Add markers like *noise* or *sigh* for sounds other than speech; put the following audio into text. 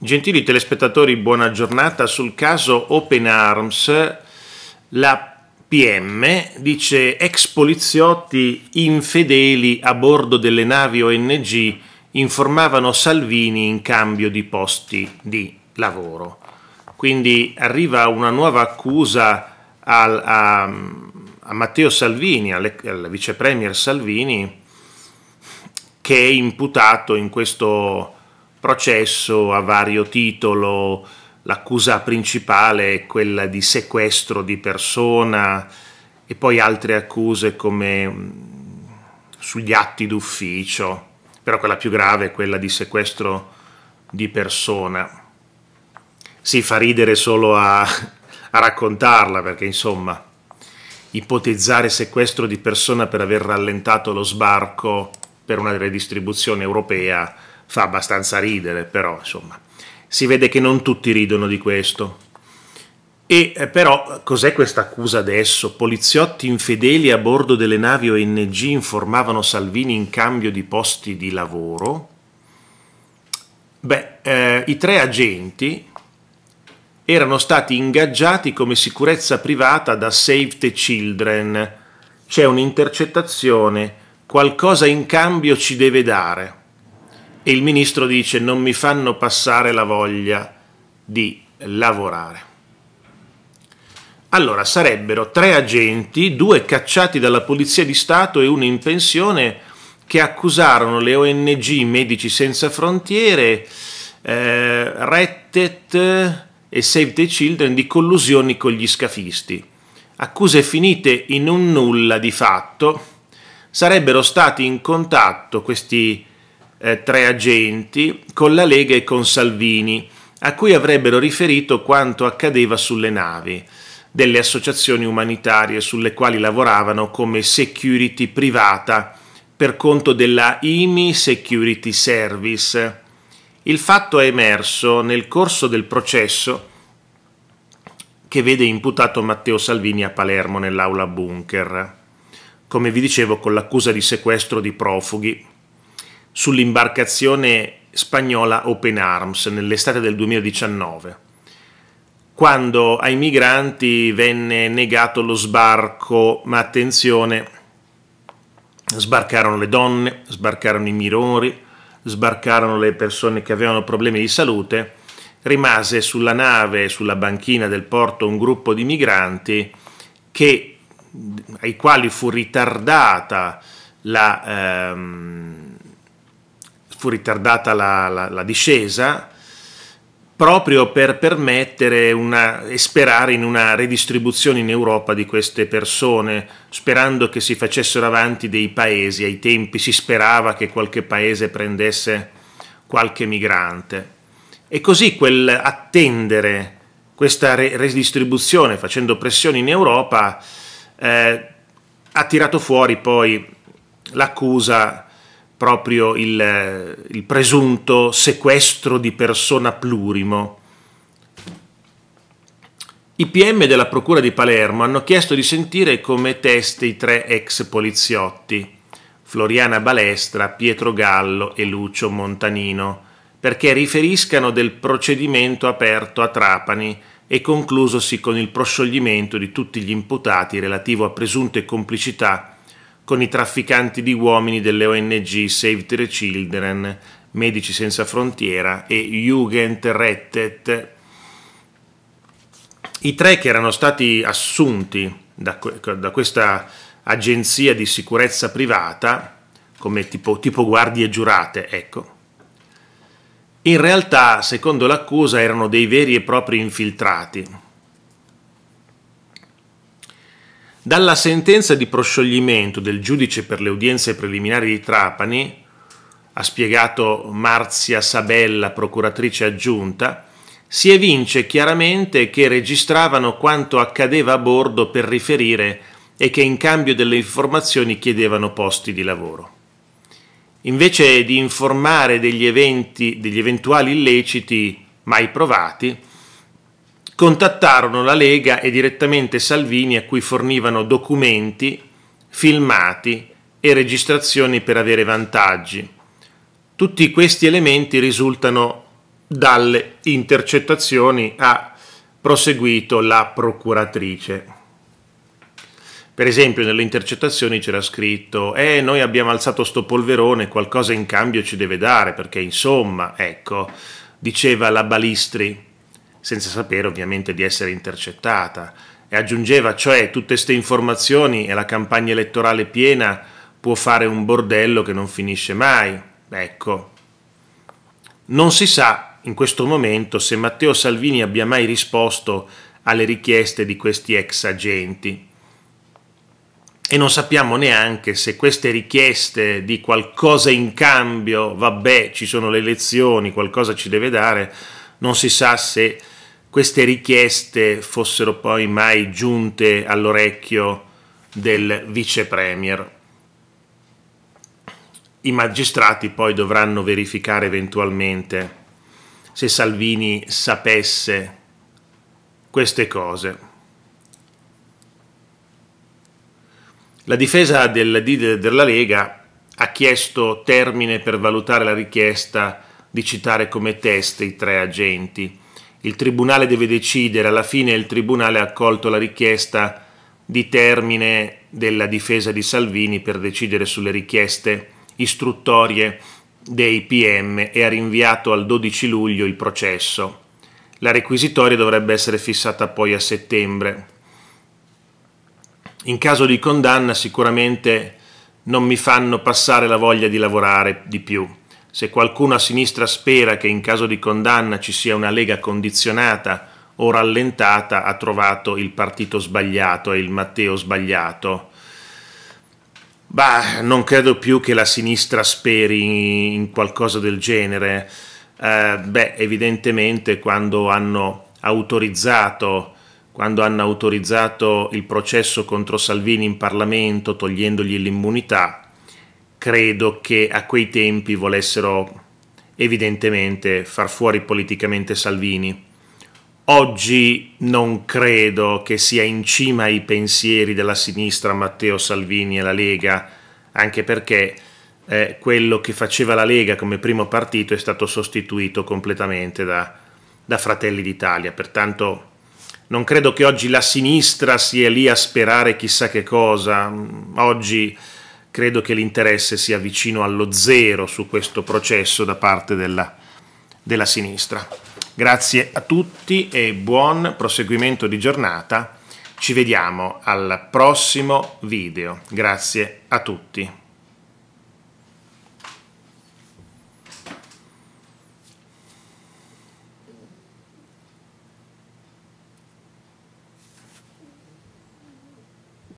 Gentili telespettatori, buona giornata. Sul caso Open Arms, la PM dice ex poliziotti infedeli a bordo delle navi ONG informavano Salvini in cambio di posti di lavoro. Quindi arriva una nuova accusa al, a, a, Matteo Salvini, al, al vicepremier Salvini, che è imputato in questo processo a vario titolo, l'accusa principale è quella di sequestro di persona e poi altre accuse come mm, sugli atti d'ufficio, però quella più grave è quella di sequestro di persona. Si fa ridere solo a, *laughs* a raccontarla perché insomma ipotizzare sequestro di persona per aver rallentato lo sbarco per una redistribuzione europea fa abbastanza ridere, però insomma si vede che non tutti ridono di questo. E eh, però cos'è questa accusa adesso? Poliziotti infedeli a bordo delle navi ONG informavano Salvini in cambio di posti di lavoro? Beh, eh, i tre agenti erano stati ingaggiati come sicurezza privata da Save the Children. C'è un'intercettazione, qualcosa in cambio ci deve dare e il ministro dice non mi fanno passare la voglia di lavorare. Allora sarebbero tre agenti, due cacciati dalla Polizia di Stato e uno in pensione, che accusarono le ONG Medici Senza Frontiere, eh, Rettet e Save the Children di collusioni con gli scafisti. Accuse finite in un nulla di fatto, sarebbero stati in contatto questi eh, tre agenti con la Lega e con Salvini, a cui avrebbero riferito quanto accadeva sulle navi delle associazioni umanitarie sulle quali lavoravano come security privata per conto della IMI Security Service. Il fatto è emerso nel corso del processo che vede imputato Matteo Salvini a Palermo nell'aula bunker, come vi dicevo con l'accusa di sequestro di profughi sull'imbarcazione spagnola Open Arms nell'estate del 2019, quando ai migranti venne negato lo sbarco, ma attenzione, sbarcarono le donne, sbarcarono i minori, sbarcarono le persone che avevano problemi di salute, rimase sulla nave, sulla banchina del porto un gruppo di migranti che, ai quali fu ritardata la... Ehm, fu ritardata la, la, la discesa proprio per permettere una, e sperare in una redistribuzione in Europa di queste persone, sperando che si facessero avanti dei paesi. Ai tempi si sperava che qualche paese prendesse qualche migrante. E così quel attendere questa redistribuzione facendo pressioni in Europa eh, ha tirato fuori poi l'accusa proprio il, eh, il presunto sequestro di persona plurimo. I PM della Procura di Palermo hanno chiesto di sentire come teste i tre ex poliziotti, Floriana Balestra, Pietro Gallo e Lucio Montanino, perché riferiscano del procedimento aperto a Trapani e conclusosi con il proscioglimento di tutti gli imputati relativo a presunte complicità con i trafficanti di uomini delle ONG Save the Children, Medici Senza Frontiera e Jugend Rettet. I tre che erano stati assunti da, da questa agenzia di sicurezza privata, come tipo, tipo guardie giurate, ecco, in realtà, secondo l'accusa, erano dei veri e propri infiltrati, Dalla sentenza di proscioglimento del giudice per le udienze preliminari di Trapani, ha spiegato Marzia Sabella, procuratrice aggiunta, si evince chiaramente che registravano quanto accadeva a bordo per riferire e che in cambio delle informazioni chiedevano posti di lavoro. Invece di informare degli eventi, degli eventuali illeciti mai provati, contattarono la Lega e direttamente Salvini a cui fornivano documenti, filmati e registrazioni per avere vantaggi. Tutti questi elementi risultano dalle intercettazioni ha proseguito la procuratrice. Per esempio nelle intercettazioni c'era scritto «Eh, noi abbiamo alzato sto polverone, qualcosa in cambio ci deve dare, perché insomma, ecco», diceva la Balistri senza sapere ovviamente di essere intercettata. E aggiungeva, cioè, tutte queste informazioni e la campagna elettorale piena può fare un bordello che non finisce mai. Ecco. Non si sa in questo momento se Matteo Salvini abbia mai risposto alle richieste di questi ex agenti. E non sappiamo neanche se queste richieste di qualcosa in cambio, vabbè, ci sono le elezioni, qualcosa ci deve dare, non si sa se queste richieste fossero poi mai giunte all'orecchio del vice premier. I magistrati poi dovranno verificare eventualmente se Salvini sapesse queste cose. La difesa del leader della Lega ha chiesto termine per valutare la richiesta di citare come teste i tre agenti. Il tribunale deve decidere, alla fine il tribunale ha accolto la richiesta di termine della difesa di Salvini per decidere sulle richieste istruttorie dei PM e ha rinviato al 12 luglio il processo. La requisitoria dovrebbe essere fissata poi a settembre. In caso di condanna sicuramente non mi fanno passare la voglia di lavorare di più se qualcuno a sinistra spera che in caso di condanna ci sia una lega condizionata o rallentata, ha trovato il partito sbagliato e il Matteo sbagliato. Bah, non credo più che la sinistra speri in qualcosa del genere. Eh, beh, evidentemente quando hanno autorizzato quando hanno autorizzato il processo contro Salvini in Parlamento togliendogli l'immunità, credo che a quei tempi volessero evidentemente far fuori politicamente Salvini. Oggi non credo che sia in cima ai pensieri della sinistra Matteo Salvini e la Lega, anche perché eh, quello che faceva la Lega come primo partito è stato sostituito completamente da, da Fratelli d'Italia. Pertanto non credo che oggi la sinistra sia lì a sperare chissà che cosa. Oggi credo che l'interesse sia vicino allo zero su questo processo da parte della, della sinistra. Grazie a tutti e buon proseguimento di giornata. Ci vediamo al prossimo video. Grazie a tutti.